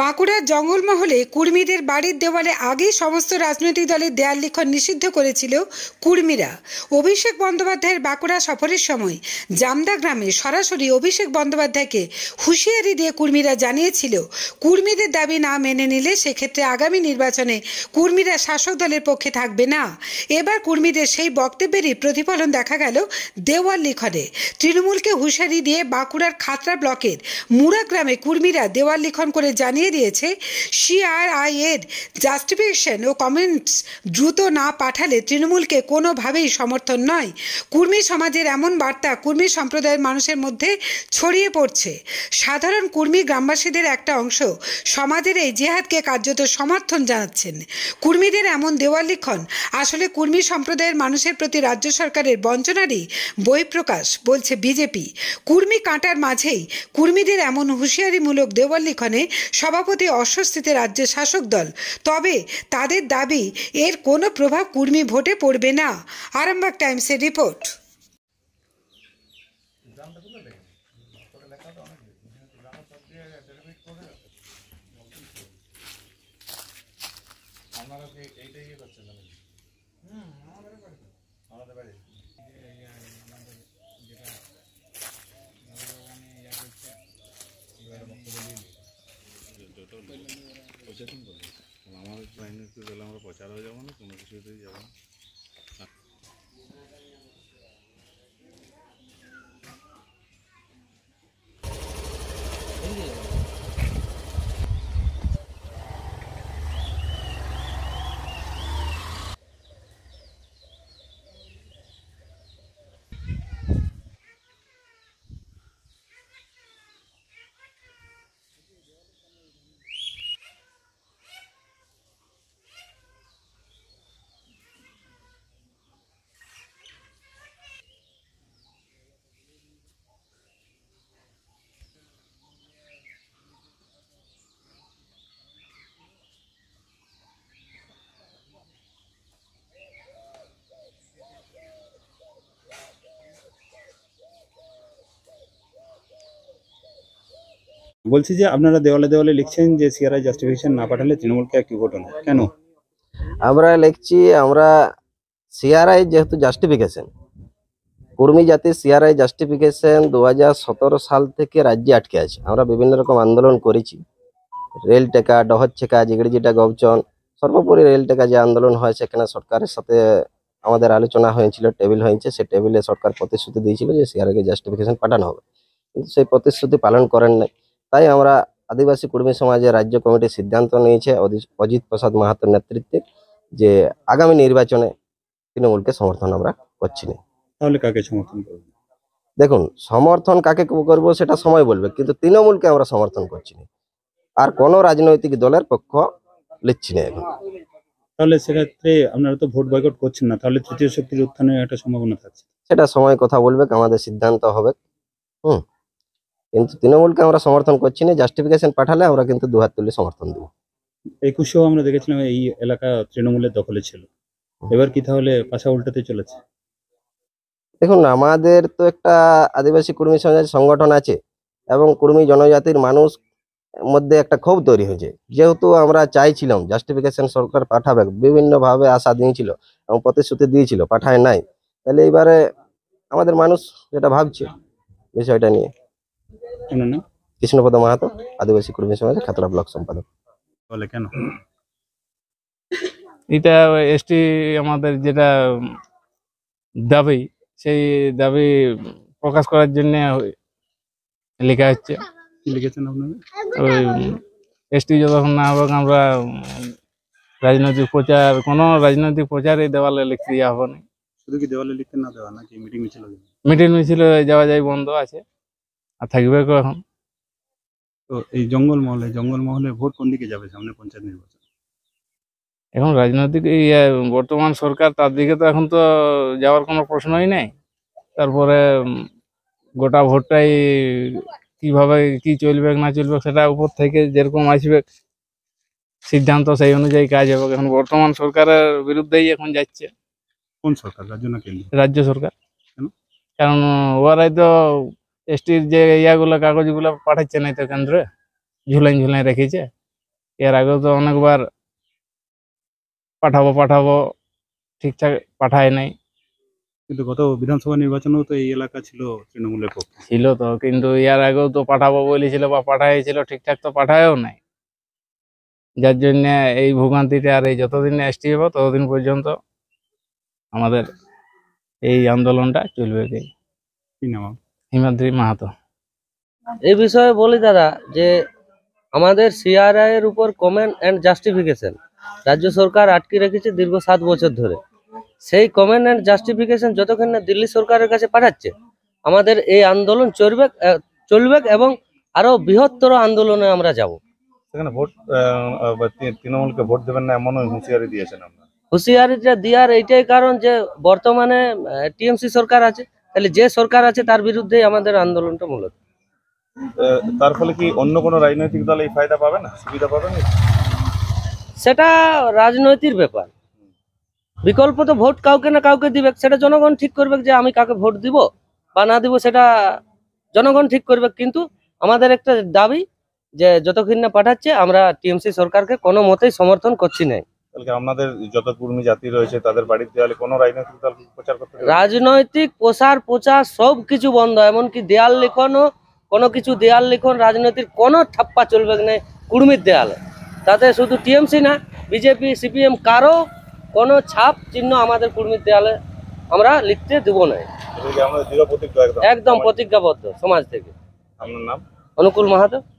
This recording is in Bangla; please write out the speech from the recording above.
বাঁকুড়ার জঙ্গলমহলে কুর্মীদের বাড়ির দেওয়ালে আগেই সমস্ত রাজনৈতিক দলের দেয়াল লিখন নিষিদ্ধ করেছিল কুর্মীরা অভিষেক বন্দ্যোপাধ্যায়ের বাঁকুড়া সফরের সময় জামদা গ্রামে সরাসরি অভিষেক বন্দ্যোপাধ্যায়কে হুঁশিয়ারি দিয়ে কুর্মীরা জানিয়েছিল কুর্মীদের দাবি না মেনে নিলে সেক্ষেত্রে আগামী নির্বাচনে কুর্মীরা শাসক দলের পক্ষে থাকবে না এবার কুর্মীদের সেই বক্তব্যেরই প্রতিফলন দেখা গেল দেওয়াল লিখনে তৃণমূলকে হুঁশিয়ারি দিয়ে বাঁকুড়ার খাতরা ব্লকের মুড়া গ্রামে কুর্মীরা দেওয়াল লিখন করে জানিয়ে জানিয়ে দিয়েছে সিআরআইয়ের জাস্টিফিকেশন ও কমেন্টস দ্রুত না পাঠালে তৃণমূলকে কোনোভাবেই সমর্থন নয় কুর্মী সমাজের এমন বার্তা কুর্মী সম্প্রদায়ের মানুষের মধ্যে ছড়িয়ে পড়ছে সাধারণ কুর্মী গ্রামবাসীদের একটা অংশ সমাজের এই জেহাদকে কার্যত সমর্থন জানাচ্ছেন কুর্মীদের এমন দেওয়াল লিখন আসলে কুর্মী সম্প্রদায়ের মানুষের প্রতি রাজ্য সরকারের বঞ্চনারই বহিঃপ্রকাশ বলছে বিজেপি কুর্মী কাঁটার মাঝেই কুর্মীদের এমন হুঁশিয়ারিমূলক দেওয়াল লিখনে সভাপতি অস্বস্তিতে রাজ্যের শাসক দল তবে তাদের দাবি এর কোনো প্রভাব কুর্মী ভোটে পড়বে না আরামবাগ টাইমসের রিপোর্ট আমাদের বাড়ি আমাদের আমার লাইনে গেলে আমরা প্রচারও যাবো না কোনো কিছুতেই যাবো না বলছি যে আপনারা দেওয়ালে দেওয়ালে লিখছেন যে সিআরআই জাস্টিফিকেশন না পাঠালে তৃণমূলকে একটি ঘটনা কেন আমরা লিখছি আমরা সিআরআই যেহেতু জাস্টিফিকেশন কুর্মী জাতি সিআরআই জাস্টিফিকেশন দু সাল থেকে রাজ্যে আটকে আছে আমরা বিভিন্ন রকম আন্দোলন করেছি রেল টেকা ডহর ছেকা জিগড়িজিটা গবচন সর্বোপরি রেল টেকা যে আন্দোলন হয় সেখানে সরকারের সাথে আমাদের আলোচনা হয়েছিল টেবিল হয়েছে সে টেবিলে সরকার প্রতিশ্রুতি দিয়েছিল যে সিআরআইকে জাস্টিফিকেশন পাঠানো হবে কিন্তু সেই প্রতিশ্রুতি পালন করেন নাই তাই আমরা আদিবাসী কর্মী সমাজের রাজ্য কমিটি সিদ্ধান্ত নিয়েছে অজিত প্রসাদ মাহাতোর নেতৃত্বে যে আগামী নির্বাচনে তৃণমূলকে সমর্থন আমরা করছি না তাহলে কাকে সমর্থন করব দেখুন সমর্থন কাকে করব সেটা সময় বলবে কিন্তু তৃণমূলকে আমরা সমর্থন করছি না আর কোনো রাজনৈতিক দলের পক্ষ লিচ্ছি না এখন তাহলে সেক্ষেত্রে আপনারা তো ভোট বয়কট করছেন না তাহলে তৃতীয় শক্তির উত্থানের একটা সম্ভাবনা থাকছে সেটা সময় কথা বলবে আমাদের সিদ্ধান্ত হবে হুম কিন্তু তৃণমূলকে আমরা সমর্থন করছি না জাস্টিফিকেশন পাঠালে আমরা কিন্তু হাত তুলে সমর্থন দেবো একুশেও আমরা দেখেছিলাম এই এলাকা তৃণমূলের দখলে ছিল এবার কি তাহলে পাশা উল্টাতে চলেছে দেখুন আমাদের তো একটা আদিবাসী কর্মী সমাজ সংগঠন আছে এবং কর্মী জনজাতির মানুষ মধ্যে একটা ক্ষোভ তৈরি হয়েছে যেহেতু আমরা চাইছিলাম জাস্টিফিকেশন সরকার পাঠাবে বিভিন্নভাবে আশা দিয়েছিল এবং প্রতিশ্রুতি দিয়েছিল পাঠায় নাই তাহলে এবারে আমাদের মানুষ যেটা ভাবছে বিষয়টা নিয়ে কৃষ্ণপদ মাহাতো আদিবাসী কর্মী সমাজের খাতড়া ব্লক সম্পাদক বলে কেন এটা এসটি আমাদের যেটা দাবি সেই দাবি প্রকাশ করার জন্য লেখা হচ্ছে লিখেছেন আপনারা ওই এসটি যতক্ষণ না হোক আমরা রাজনৈতিক প্রচার কোনো রাজনৈতিক প্রচারে দেওয়ালে লিখতে যাওয়া হবে না শুধু কি দেওয়ালে লিখতে না দেওয়া নাকি মিটিং মিছিল মিটিং মিছিল যাওয়া যায় বন্ধ আছে আর থাকবে এখন তো এই জঙ্গলমহলে জঙ্গলমহলে ভোট কোন দিকে যাবে সামনে পঞ্চায়েত নির্বাচন এখন রাজনৈতিক বর্তমান সরকার তার দিকে তো এখন তো যাওয়ার কোনো প্রশ্নই নাই তারপরে গোটা ভোটটাই কিভাবে কি চলবে না চলবে সেটা উপর থেকে যেরকম আসবে সিদ্ধান্ত সেই অনুযায়ী কাজ হবে এখন বর্তমান সরকারের বিরুদ্ধেই এখন যাচ্ছে কোন সরকার রাজ্য না কেন্দ্র রাজ্য সরকার কারণ ওরাই তো এসটির যে ইয়াগুলো কাগজগুলো পাঠাচ্ছে না তো কেন্দ্রে ঝুলাই ঝুলাই রেখেছে এর আগেও তো অনেকবার পাঠাবো পাঠাবো ঠিকঠাক পাঠায় নাই কিন্তু গত বিধানসভা নির্বাচনেও তো এই এলাকা ছিল তৃণমূলের পক্ষে ছিল তো কিন্তু ইয়ার আগেও তো পাঠাবো বলেছিল বা পাঠাইছিল ঠিকঠাক তো পাঠায়ও নাই যার জন্য এই ভোগান্তিতে আর এই যতদিন এসটি হবো ততদিন পর্যন্ত আমাদের এই আন্দোলনটা চলবে কি না হিমাদ্রি মাহাতো এই বিষয়ে বলি দাদা যে আমাদের সিআরআই এর উপর কমেন্ট এন্ড জাস্টিফিকেশন রাজ্য সরকার আটকে রেখেছে দীর্ঘ সাত বছর ধরে সেই কমেন্ট এন্ড জাস্টিফিকেশন যতক্ষণ না দিল্লি সরকারের কাছে পাঠাচ্ছে আমাদের এই আন্দোলন চলবে চলবে এবং আরো বৃহত্তর আন্দোলনে আমরা যাব সেখানে ভোট তৃণমূলকে ভোট দেবেন না এমন হুঁশিয়ারি দিয়েছেন আমরা হুঁশিয়ারিটা দেওয়ার এইটাই কারণ যে বর্তমানে টিএমসি সরকার আছে তাহলে যে সরকার আছে তার বিরুদ্ধে আমাদের আন্দোলনটা মূলত তার ফলে কি অন্য কোনো রাজনৈতিক দল এই ফায়দা পাবে না সুবিধা পাবে না সেটা রাজনৈতিক ব্যাপার বিকল্প তো ভোট কাউকে না কাউকে দিবে সেটা জনগণ ঠিক করবে যে আমি কাকে ভোট দিব বা না দিব সেটা জনগণ ঠিক করবে কিন্তু আমাদের একটা দাবি যে যতক্ষণ না পাঠাচ্ছে আমরা টিএমসি সরকারকে কোনো মতেই সমর্থন করছি না কালকে আমাদের যত কর্মী জাতি রয়েছে তাদের বাড়ির দেওয়ালে কোনো রাজনৈতিক দল প্রচার করতে রাজনৈতিক প্রসার প্রচার সব কিছু বন্ধ এমনকি দেয়াল লিখনও কোনো কিছু দেয়াল লিখন রাজনৈতিক কোনো ঠাপ্পা চলবে না কুর্মীর দেয়ালে তাতে শুধু টিএমসি না বিজেপি সিপিএম কারো কোনো ছাপ চিহ্ন আমাদের কুর্মীর দেয়ালে আমরা লিখতে দেব না একদম প্রতিজ্ঞাবদ্ধ সমাজ থেকে আপনার নাম অনুকূল মাহাতো